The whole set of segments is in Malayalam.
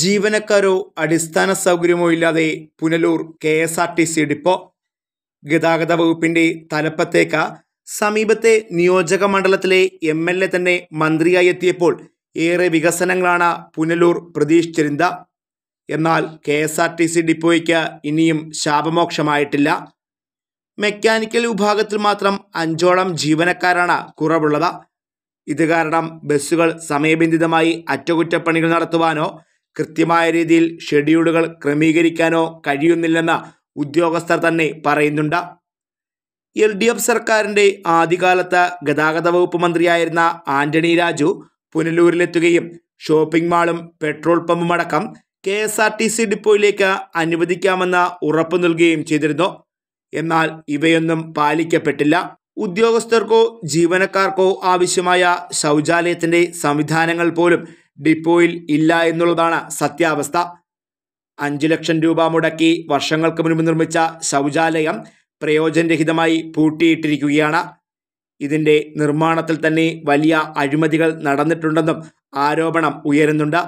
ജീവനക്കാരോ അടിസ്ഥാന സൗകര്യമോ ഇല്ലാതെ Punalur K S R T C depot ഗതാഗത വകുപ്പിന്റെ തലപ്പത്തേക്ക സമീപത്തെ നിയോജക മണ്ഡലത്തിലെ എം എൽ എ തന്നെ മന്ത്രിയായി എത്തിയപ്പോൾ ഏറെ വികസനങ്ങളാണ് പുനലൂർ പ്രതീക്ഷിച്ചിരുന്നത് എന്നാൽ K S R T C ഡിപ്പോയ്ക്ക് ഇനിയും ശാപമോക്ഷമായിട്ടില്ല മെക്കാനിക്കൽ വിഭാഗത്തിൽ മാത്രം അഞ്ചോളം ജീവനക്കാരാണ് കുറവുള്ളത് ഇത് കാരണം ബസ്സുകൾ സമയബന്ധിതമായി അറ്റകുറ്റപ്പണികൾ നടത്തുവാനോ കൃത്യമായ രീതിയിൽ ഷെഡ്യൂളുകൾ ക്രമീകരിക്കാനോ കഴിയുന്നില്ലെന്ന ഉദ്യോഗസ്ഥർ തന്നെ പറയുന്നുണ്ട് എൽ ഡി എഫ് സർക്കാരിൻ്റെ ആദ്യകാലത്ത് ഗതാഗത വകുപ്പ് മന്ത്രിയായിരുന്ന ആന്റണി രാജു പുനലൂരിലെത്തുകയും ഷോപ്പിംഗ് മാളും പെട്രോൾ പമ്പും അടക്കം K S R T C ഡിപ്പോയിലേക്ക് അനുവദിക്കാമെന്ന ഉറപ്പ് നൽകുകയും ചെയ്തിരുന്നു എന്നാൽ ഇവയൊന്നും പാലിക്കപ്പെട്ടില്ല ഉദ്യോഗസ്ഥർക്കോ ജീവനക്കാർക്കോ ആവശ്യമായ ശൗചാലയത്തിൻ്റെ സംവിധാനങ്ങൾ പോലും ഡിപ്പോയിൽ ഇല്ല എന്നുള്ളതാണ് സത്യാവസ്ഥ അഞ്ചു ലക്ഷം രൂപ മുടക്കി വർഷങ്ങൾക്ക് മുൻപ് നിർമ്മിച്ച ശൗചാലയം പ്രയോജനരഹിതമായി പൂട്ടിയിട്ടിരിക്കുകയാണ് ഇതിൻ്റെ നിർമ്മാണത്തിൽ തന്നെ വലിയ അഴിമതികൾ നടന്നിട്ടുണ്ടെന്നും ആരോപണം ഉയരുന്നുണ്ട്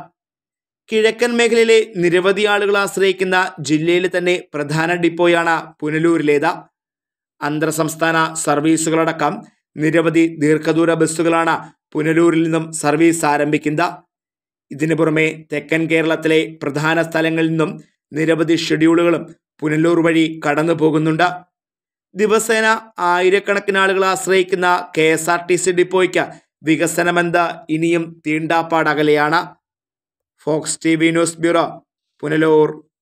കിഴക്കൻ മേഖലയിലെ നിരവധി ആളുകൾ ആശ്രയിക്കുന്ന ജില്ലയിലെ തന്നെ പ്രധാന ഡിപ്പോയാണ് പുനലൂരിലേത് അന്തർ സംസ്ഥാന സർവീസുകളടക്കം നിരവധി ദീർഘദൂര ബസ്സുകളാണ് പുനലൂരിൽ നിന്നും സർവീസ് ആരംഭിക്കുന്നത് ഇതിനു പുറമെ തെക്കൻ കേരളത്തിലെ പ്രധാന സ്ഥലങ്ങളിൽ നിന്നും നിരവധി ഷെഡ്യൂളുകളും പുനലൂർ വഴി കടന്നു പോകുന്നുണ്ട് ദിവസേന ആയിരക്കണക്കിന് ആളുകൾ ആശ്രയിക്കുന്ന K S R T C ഡിപ്പോയ്ക്ക് വികസനമെന്ത് ഇനിയും തീണ്ടാപ്പാടകലെയാണ് Fox T V news bureau Punalur